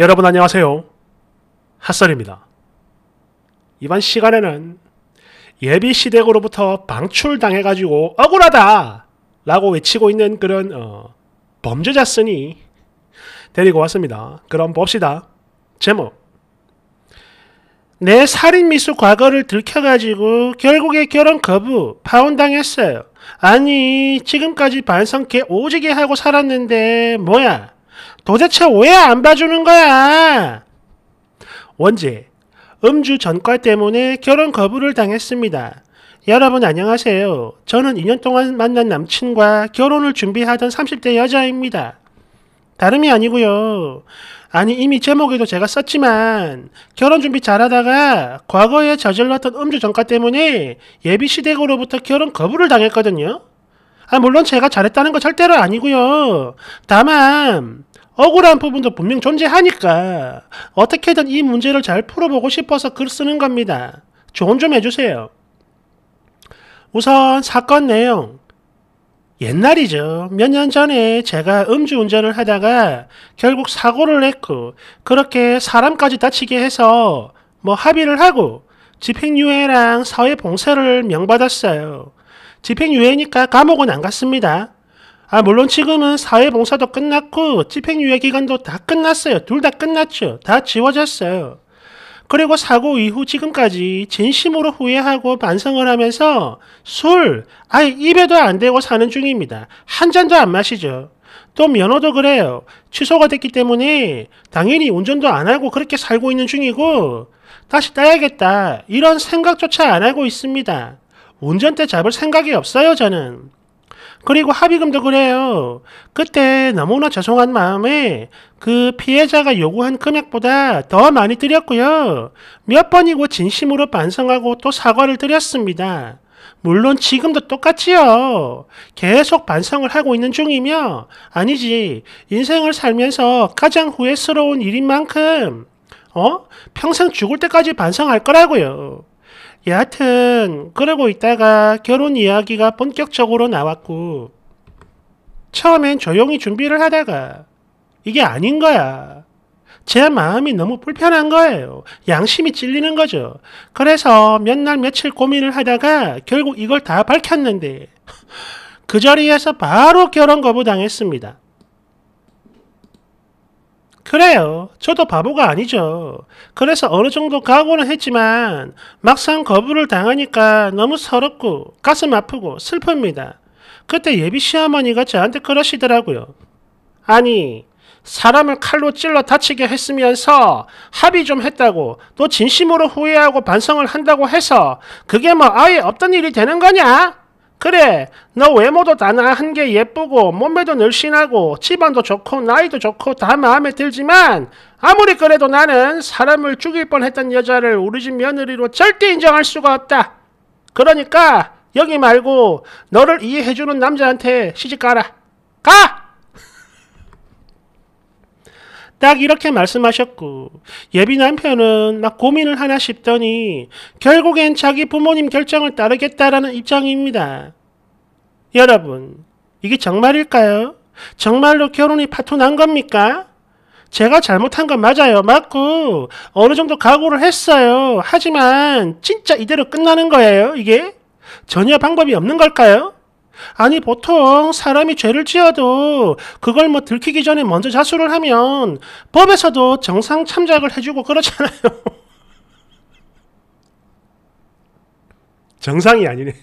여러분 안녕하세요. 핫설입니다. 이번 시간에는 예비 시댁으로부터 방출당해가지고 억울하다! 라고 외치고 있는 그런 어, 범죄자 쓰니 데리고 왔습니다. 그럼 봅시다. 제목 내 살인미수 과거를 들켜가지고 결국에 결혼 거부, 파혼당했어요. 아니 지금까지 반성케 오지게 하고 살았는데 뭐야 도대체 왜 안 봐주는 거야? 원지, 음주 전과 때문에 결혼 거부를 당했습니다. 여러분 안녕하세요. 저는 2년 동안 만난 남친과 결혼을 준비하던 30대 여자입니다. 다름이 아니고요. 아니 이미 제목에도 제가 썼지만 결혼 준비 잘하다가 과거에 저질렀던 음주 전과 때문에 예비 시댁으로부터 결혼 거부를 당했거든요. 아 물론 제가 잘했다는 거 절대로 아니고요. 다만 억울한 부분도 분명 존재하니까 어떻게든 이 문제를 잘 풀어보고 싶어서 글 쓰는 겁니다. 조언 좀 해주세요. 우선 사건 내용. 옛날이죠. 몇 년 전에 제가 음주운전을 하다가 결국 사고를 냈고 그렇게 사람까지 다치게 해서 뭐 합의를 하고 집행유예랑 사회봉사를 명받았어요. 집행유예니까 감옥은 안 갔습니다. 아, 물론 지금은 사회봉사도 끝났고, 집행유예 기간도 다 끝났어요. 둘 다 끝났죠. 다 지워졌어요. 그리고 사고 이후 지금까지 진심으로 후회하고 반성을 하면서 술, 아예 입에도 안 대고 사는 중입니다. 한 잔도 안 마시죠. 또 면허도 그래요. 취소가 됐기 때문에 당연히 운전도 안 하고 그렇게 살고 있는 중이고 다시 따야겠다 이런 생각조차 안 하고 있습니다. 운전대 잡을 생각이 없어요 저는. 그리고 합의금도 그래요. 그때 너무나 죄송한 마음에 그 피해자가 요구한 금액보다 더 많이 드렸고요. 몇 번이고 진심으로 반성하고 또 사과를 드렸습니다. 물론 지금도 똑같지요. 계속 반성을 하고 있는 중이며, 아니지, 인생을 살면서 가장 후회스러운 일인 만큼, 어? 평생 죽을 때까지 반성할 거라고요. 예, 여하튼 그러고 있다가 결혼 이야기가 본격적으로 나왔고 처음엔 조용히 준비를 하다가 이게 아닌 거야. 제 마음이 너무 불편한 거예요. 양심이 찔리는 거죠. 그래서 몇 날 며칠 고민을 하다가 결국 이걸 다 밝혔는데 그 자리에서 바로 결혼 거부당했습니다. 그래요. 저도 바보가 아니죠. 그래서 어느 정도 각오는 했지만 막상 거부를 당하니까 너무 서럽고 가슴 아프고 슬픕니다. 그때 예비 시어머니가 저한테 그러시더라고요. 아니, 사람을 칼로 찔러 다치게 했으면서 합의 좀 했다고 또 진심으로 후회하고 반성을 한다고 해서 그게 뭐 아예 없던 일이 되는 거냐? 그래 너 외모도 단아한 게 예쁘고 몸매도 늘씬하고 집안도 좋고 나이도 좋고 다 마음에 들지만 아무리 그래도 나는 사람을 죽일 뻔했던 여자를 우리 집 며느리로 절대 인정할 수가 없다. 그러니까 여기 말고 너를 이해해주는 남자한테 시집 가라. 가! 딱 이렇게 말씀하셨고 예비 남편은 막 고민을 하나 싶더니 결국엔 자기 부모님 결정을 따르겠다라는 입장입니다. 여러분 이게 정말일까요? 정말로 결혼이 파토 난 겁니까? 제가 잘못한 건 맞아요. 맞고 어느 정도 각오를 했어요. 하지만 진짜 이대로 끝나는 거예요. 이게 전혀 방법이 없는 걸까요? 아니 보통 사람이 죄를 지어도 그걸 뭐 들키기 전에 먼저 자수를 하면 법에서도 정상 참작을 해주고 그렇잖아요 정상이 아니네.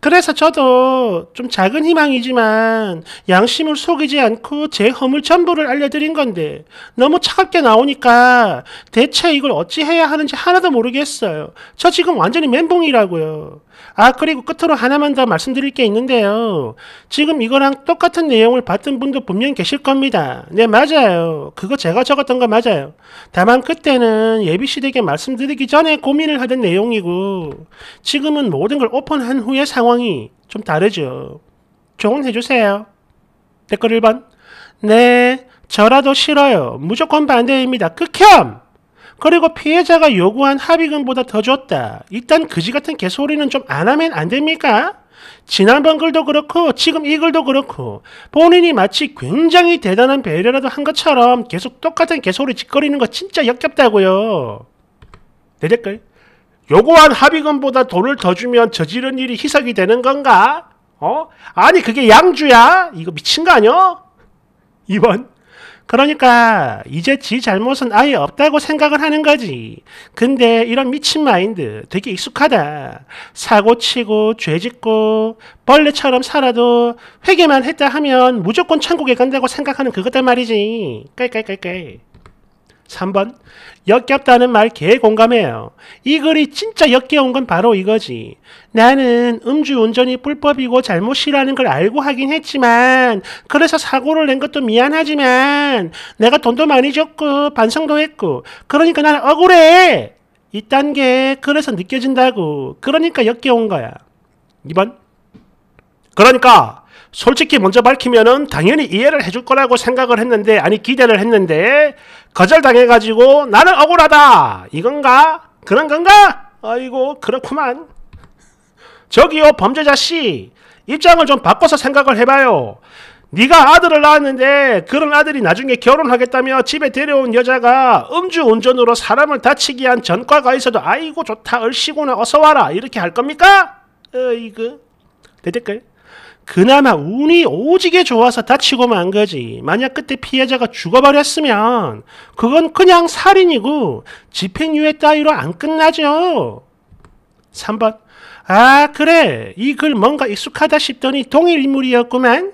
그래서 저도 좀 작은 희망이지만 양심을 속이지 않고 제 허물 전부를 알려드린 건데 너무 차갑게 나오니까 대체 이걸 어찌 해야 하는지 하나도 모르겠어요. 저 지금 완전히 멘붕이라고요. 아 그리고 끝으로 하나만 더 말씀드릴 게 있는데요. 지금 이거랑 똑같은 내용을 봤던 분도 분명 계실 겁니다. 네 맞아요. 그거 제가 적었던 거 맞아요. 다만 그때는 예비씨댁에 말씀드리기 전에 고민을 하던 내용이고 지금은 모든 걸 오픈한 후에 상황 상황이 좀 다르죠. 조언해 주세요. 댓글 1번. 네, 저라도 싫어요. 무조건 반대입니다. 극혐! 그리고 피해자가 요구한 합의금보다 더 줬다. 일단 그지 같은 개소리는 좀 안 하면 안 됩니까? 지난번 글도 그렇고 지금 이 글도 그렇고 본인이 마치 굉장히 대단한 배려라도 한 것처럼 계속 똑같은 개소리 짓거리는 거 진짜 역겹다고요. 내 네, 댓글. 요구한 합의금보다 돈을 더 주면 저지른 일이 희석이 되는 건가? 어? 아니 그게 양주야? 이거 미친 거 아니야? 2번 그러니까 이제 지 잘못은 아예 없다고 생각을 하는 거지. 근데 이런 미친 마인드 되게 익숙하다. 사고치고 죄짓고 벌레처럼 살아도 회개만 했다 하면 무조건 천국에 간다고 생각하는 그것들 말이지. 깔깔깔깔. 3번 역겹다는 말 개공감해요. 이 글이 진짜 역겨운 건 바로 이거지. 나는 음주운전이 불법이고 잘못이라는 걸 알고 하긴 했지만 그래서 사고를 낸 것도 미안하지만 내가 돈도 많이 줬고 반성도 했고 그러니까 난 억울해. 이딴 게 그래서 느껴진다고. 그러니까 역겨운 거야. 2번 그러니까 솔직히 먼저 밝히면은 당연히 이해를 해줄 거라고 생각을 했는데 아니 기대를 했는데 거절당해가지고 나는 억울하다 이건가 그런 건가 아이고 그렇구만 저기요 범죄자 씨 입장을 좀 바꿔서 생각을 해봐요 네가 아들을 낳았는데 그런 아들이 나중에 결혼하겠다며 집에 데려온 여자가 음주운전으로 사람을 다치게 한 전과가 있어도 아이고 좋다 얼씨구나 어서와라 이렇게 할 겁니까? 어이그 대댓글 그나마 운이 오지게 좋아서 다치고 만 거지. 만약 그때 피해자가 죽어버렸으면 그건 그냥 살인이고 집행유예 따위로 안 끝나죠. 3번 아 그래 이 글 뭔가 익숙하다 싶더니 동일 인물이었구만.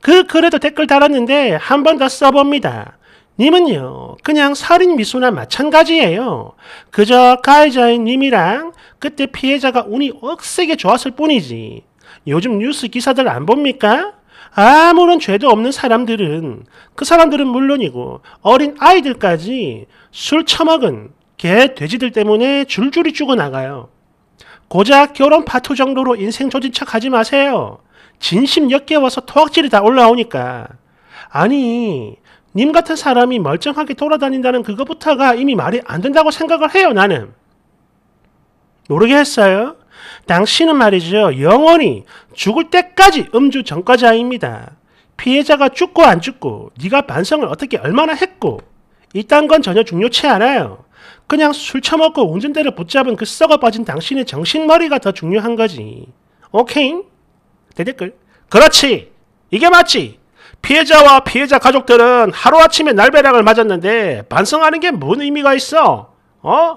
그 글에도 댓글 달았는데 한 번 더 써봅니다. 님은요, 그냥 살인 미소나 마찬가지예요. 그저 가해자인 님이랑 그때 피해자가 운이 억세게 좋았을 뿐이지. 요즘 뉴스 기사들 안 봅니까? 아무런 죄도 없는 사람들은 그 사람들은 물론이고 어린 아이들까지 술 처먹은 개, 돼지들 때문에 줄줄이 죽어나가요. 고작 결혼 파토 정도로 인생 조진 척 하지 마세요. 진심 역겨워서 토악질이 다 올라오니까. 아니, 님 같은 사람이 멀쩡하게 돌아다닌다는 그거부터가 이미 말이 안 된다고 생각을 해요, 나는. 모르겠어요? 당신은 말이죠. 영원히 죽을 때까지 음주 전과자입니다. 피해자가 죽고 안 죽고 네가 반성을 어떻게 얼마나 했고 이딴 건 전혀 중요치 않아요. 그냥 술 처먹고 운전대를 붙잡은 그 썩어빠진 당신의 정신머리가 더 중요한 거지. 오케이? 대댓글. 그렇지! 이게 맞지! 피해자와 피해자 가족들은 하루아침에 날벼락을 맞았는데 반성하는 게 뭔 의미가 있어? 어?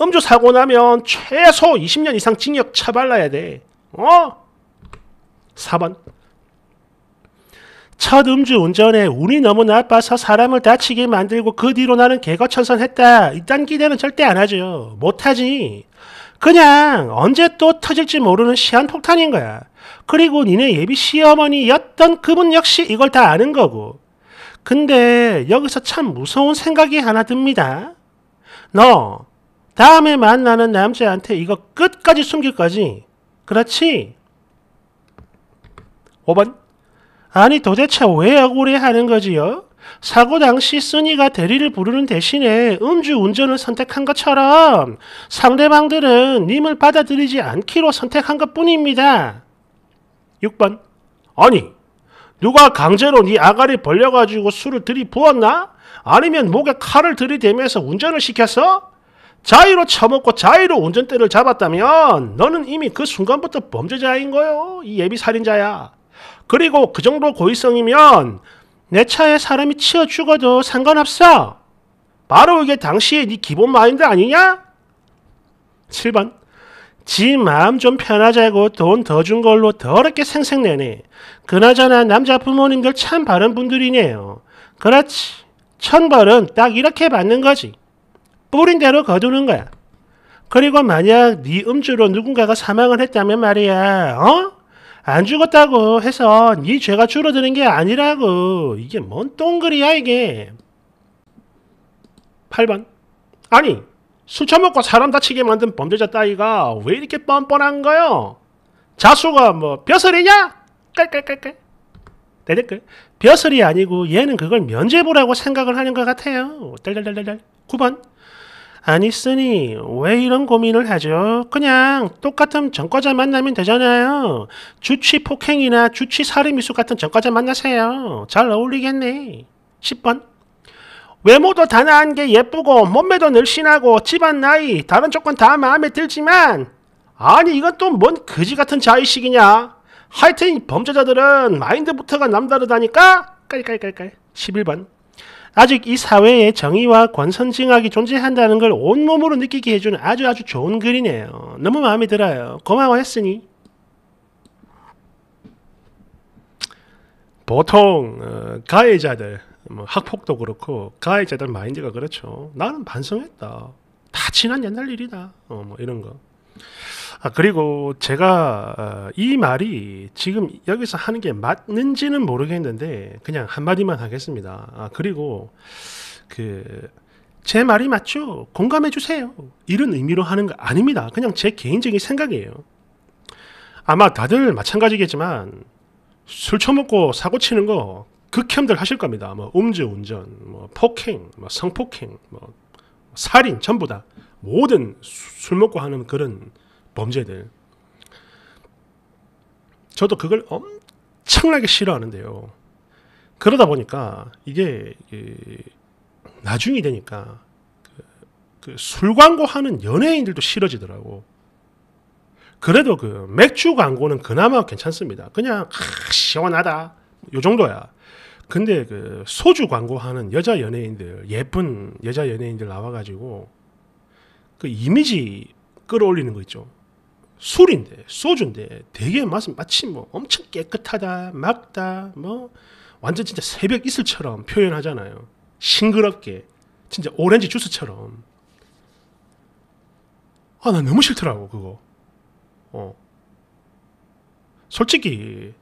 음주 사고 나면 최소 20년 이상 징역 처발라야 돼. 어? 4번. 첫 음주 운전에 운이 너무 나빠서 사람을 다치게 만들고 그 뒤로 나는 개거천선했다. 이딴 기대는 절대 안 하죠. 못하지. 그냥 언제 또 터질지 모르는 시한폭탄인 거야. 그리고 니네 예비 시어머니였던 그분 역시 이걸 다 아는 거고. 근데 여기서 참 무서운 생각이 하나 듭니다. 너 다음에 만나는 남자한테 이거 끝까지 숨길 거지? 그렇지? 5번 아니 도대체 왜 억울해하는 거지요? 사고 당시 순이가 대리를 부르는 대신에 음주 운전을 선택한 것처럼 상대방들은 님을 받아들이지 않기로 선택한 것뿐입니다. 6번 아니 누가 강제로 네 아가리 벌려가지고 술을 들이부었나? 아니면 목에 칼을 들이대면서 운전을 시켰어? 자의로 처먹고 자의로 운전대를 잡았다면 너는 이미 그 순간부터 범죄자인 거요. 이 예비 살인자야. 그리고 그 정도 고의성이면 내 차에 사람이 치어 죽어도 상관없어. 바로 이게 당시의 네 기본 마인드 아니냐? 7번 지 마음 좀 편하자고 돈 더 준 걸로 더럽게 생색내네. 그나저나 남자 부모님들 참 바른 분들이네요. 그렇지. 천벌은 딱 이렇게 받는 거지. 뿌린 대로 거두는 거야. 그리고 만약 네 음주로 누군가가 사망을 했다면 말이야. 어? 안 죽었다고 해서 네 죄가 줄어드는 게 아니라고. 이게 뭔 똥그리야 이게. 8번. 아니, 술 처먹고 사람 다치게 만든 범죄자 따위가 왜 이렇게 뻔뻔한거요 자수가 뭐 벼슬이냐? 깔깔깔깔 대댓글 벼슬이 아니고 얘는 그걸 면죄부라고 생각을 하는 것 같아요 딸딸딸딸 9번 아니 쓰니 왜 이런 고민을 하죠? 그냥 똑같은 전과자 만나면 되잖아요 주취 폭행이나 주취 살인 미수 같은 전과자 만나세요 잘 어울리겠네 10번 외모도 단아한 게 예쁘고 몸매도 늘씬하고 집안 나이 다른 조건 다 마음에 들지만 아니 이건 또뭔 거지 같은 자의식이냐 하여튼 범죄자들은 마인드부터가 남다르다니까 깔깔깔깔 11번 아직 이 사회에 정의와 권선징악이 존재한다는 걸 온몸으로 느끼게 해주는 아주 아주 좋은 글이네요 너무 마음에 들어요 고마워했으니 보통 어, 가해자들 뭐 학폭도 그렇고 가해자들 마인드가 그렇죠. 나는 반성했다. 다 지난 옛날 일이다. 어, 뭐 이런 거. 아, 그리고 제가 아, 이 말이 지금 여기서 하는 게 맞는지는 모르겠는데 그냥 한마디만 하겠습니다. 아, 그리고 그 제 말이 맞죠? 공감해 주세요. 이런 의미로 하는 거 아닙니다. 그냥 제 개인적인 생각이에요. 아마 다들 마찬가지겠지만 술 처먹고 사고 치는 거 극혐들 그 하실 겁니다. 뭐 음주운전, 뭐 폭행, 뭐 성폭행, 뭐 살인 전부 다 모든 술 먹고 하는 그런 범죄들. 저도 그걸 엄청나게 싫어하는데요. 그러다 보니까 이게 나중이 되니까 그술 그 광고하는 연예인들도 싫어지더라고. 그래도 그 맥주 광고는 그나마 괜찮습니다. 그냥 아, 시원하다. 요 정도야. 근데 그 소주 광고하는 여자 연예인들 예쁜 여자 연예인들 나와가지고 그 이미지 끌어올리는 거 있죠. 술인데 소주인데 되게 맛은 마치 뭐 엄청 깨끗하다 막다 뭐 완전 진짜 새벽 이슬처럼 표현하잖아요. 싱그럽게 진짜 오렌지 주스처럼. 아 나 너무 싫더라고 그거. 어. 솔직히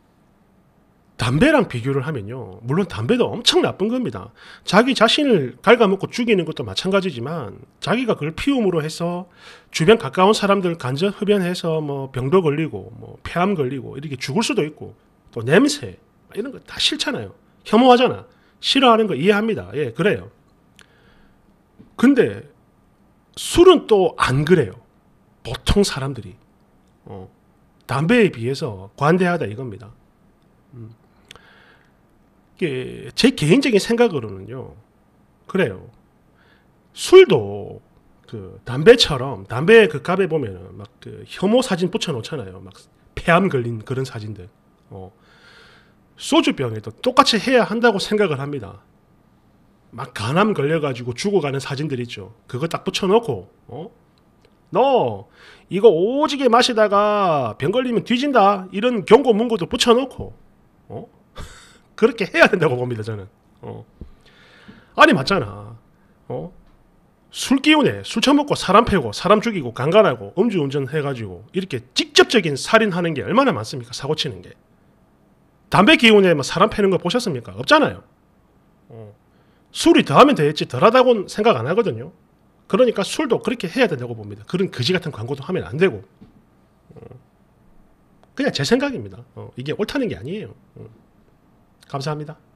담배랑 비교를 하면요. 물론 담배도 엄청 나쁜 겁니다. 자기 자신을 갉아먹고 죽이는 것도 마찬가지지만 자기가 그걸 피움으로 해서 주변 가까운 사람들 간접 흡연해서 뭐 병도 걸리고 뭐 폐암 걸리고 이렇게 죽을 수도 있고 또 냄새 이런 거 다 싫잖아요. 혐오하잖아. 싫어하는 거 이해합니다. 예, 그래요. 근데 술은 또 안 그래요. 보통 사람들이 어, 담배에 비해서 관대하다 이겁니다. 예, 제 개인적인 생각으로는요. 그래요. 술도 그 담배처럼 담배 그값에 보면은 막그 혐오 사진 붙여 놓잖아요. 막 폐암 걸린 그런 사진들. 어. 소주병에도 똑같이 해야 한다고 생각을 합니다. 막 간암 걸려가지고 죽어가는 사진들 있죠. 그거 딱 붙여놓고, 어? 너 이거 오지게 마시다가 병 걸리면 뒤진다 이런 경고 문구도 붙여놓고, 어? 그렇게 해야 된다고 봅니다 저는. 어. 아니 맞잖아. 어? 술 기운에 술 처먹고 사람 패고 사람 죽이고 강간하고 음주 운전해가지고 이렇게 직접적인 살인하는 게 얼마나 많습니까? 사고 치는 게. 담배 기운에 뭐 사람 패는 거 보셨습니까? 없잖아요. 어. 술이 더하면 되겠지 덜하다고 생각 안 하거든요. 그러니까 술도 그렇게 해야 된다고 봅니다. 그런 거지 같은 광고도 하면 안 되고. 어. 그냥 제 생각입니다. 어. 이게 옳다는 게 아니에요. 어. 감사합니다.